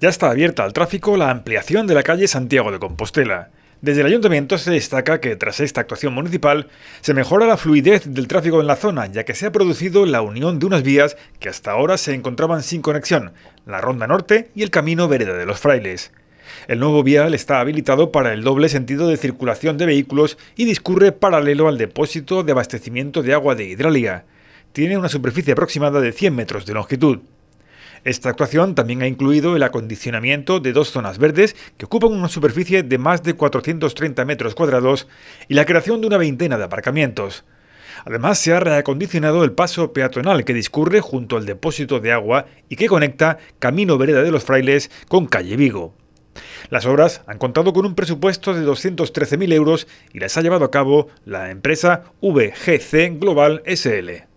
Ya está abierta al tráfico la ampliación de la calle Santiago de Compostela. Desde el ayuntamiento se destaca que tras esta actuación municipal se mejora la fluidez del tráfico en la zona, ya que se ha producido la unión de unas vías que hasta ahora se encontraban sin conexión, la Ronda Norte y el Camino Vereda de los Frailes. El nuevo vial está habilitado para el doble sentido de circulación de vehículos y discurre paralelo al depósito de abastecimiento de agua de Hidralia. Tiene una superficie aproximada de 100 metros de longitud. Esta actuación también ha incluido el acondicionamiento de dos zonas verdes que ocupan una superficie de más de 430 metros cuadrados y la creación de una veintena de aparcamientos. Además, se ha reacondicionado el paso peatonal que discurre junto al depósito de agua y que conecta Camino Vereda de los Frailes con Calle Vigo. Las obras han contado con un presupuesto de 213.000 euros y las ha llevado a cabo la empresa VGC Global SL.